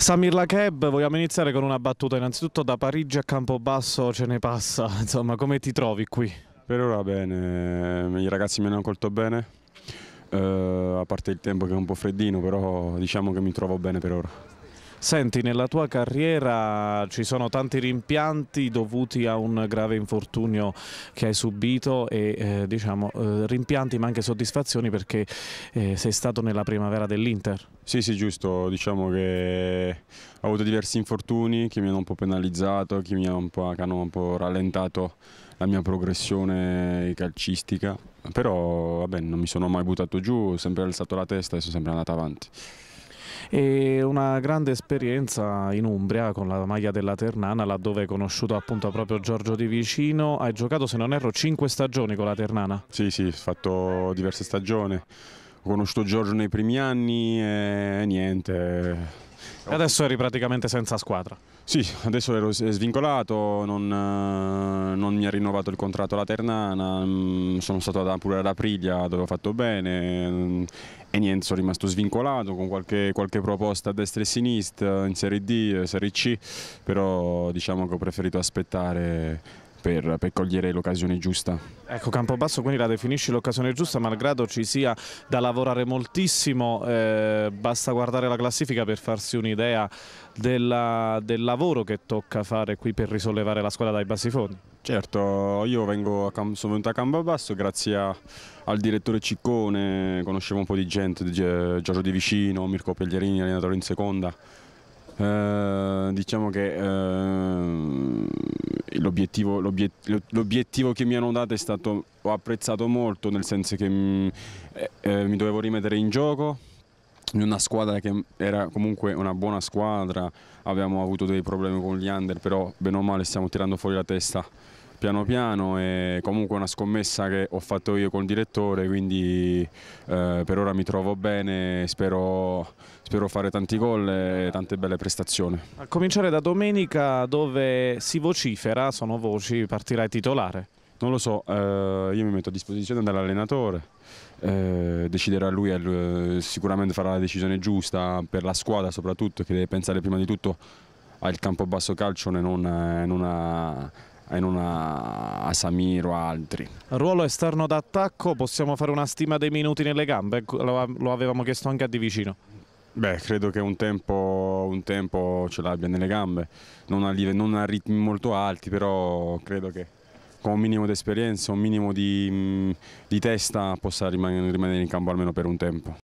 Samir Lakeb, vogliamo iniziare con una battuta. Innanzitutto da Parigi a Campobasso ce ne passa, insomma come ti trovi qui? Per ora bene, i ragazzi mi hanno accolto bene, eh, a parte il tempo che è un po' freddino, però diciamo che mi trovo bene per ora. Senti, nella tua carriera ci sono tanti rimpianti dovuti a un grave infortunio che hai subito e eh, diciamo eh, rimpianti ma anche soddisfazioni perché eh, sei stato nella primavera dell'Inter. Sì, sì, giusto, diciamo che ho avuto diversi infortuni che mi hanno un po' penalizzato, che, mi hanno po', che hanno un po' rallentato la mia progressione calcistica, però vabbè, non mi sono mai buttato giù, ho sempre alzato la testa e sono sempre andato avanti e una grande esperienza in Umbria con la maglia della Ternana laddove hai conosciuto appunto proprio Giorgio Di Vicino, hai giocato se non erro cinque stagioni con la Ternana? Sì, sì, ho fatto diverse stagioni, ho conosciuto Giorgio nei primi anni e niente e adesso eri praticamente senza squadra. Sì, adesso ero svincolato, non, eh, non mi ha rinnovato il contratto alla Ternana, mm, sono stato ad, pure ad Aprilia dove ho fatto bene mm, e niente, sono rimasto svincolato con qualche, qualche proposta a destra e a sinistra, in Serie D, Serie C, però diciamo che ho preferito aspettare per, per cogliere l'occasione giusta. Ecco Campobasso quindi la definisci l'occasione giusta malgrado ci sia da lavorare moltissimo, eh, basta guardare la classifica per farsi un'idea del, lavoro che tocca fare qui per risollevare la squadra dai bassi fondi. Certo, io sono venuto a Campobasso grazie a, al direttore Ciccone, conoscevo un po' di gente, eh, Giorgio Di Vicino, Mirko Peglierini, allenatore in seconda. Eh, diciamo che eh, l'obiettivo, l'obiettivo, che mi hanno dato è stato, ho apprezzato molto nel senso che mi, eh, eh, mi dovevo rimettere in gioco in una squadra che era comunque una buona squadra, abbiamo avuto dei problemi con gli under, però bene o male stiamo tirando fuori la testa piano piano e comunque una scommessa che ho fatto io col direttore quindi eh, per ora mi trovo bene spero, spero fare tanti gol e tante belle prestazioni. A cominciare da domenica dove si vocifera, sono voci, partirai titolare? Non lo so, eh, io mi metto a disposizione dell'allenatore, eh, deciderà lui, eh, sicuramente farà la decisione giusta per la squadra soprattutto che deve pensare prima di tutto al campo basso calcio e non, eh, non a e non a, a Samir o altri. Ruolo esterno d'attacco, possiamo fare una stima dei minuti nelle gambe? Ecco, lo avevamo chiesto anche a Di Vicino. Beh, credo che un tempo, un tempo ce l'abbia nelle gambe, non a, non a, ritmi molto alti, però credo che con un minimo di esperienza, un minimo di, di testa possa rimanere in campo almeno per un tempo.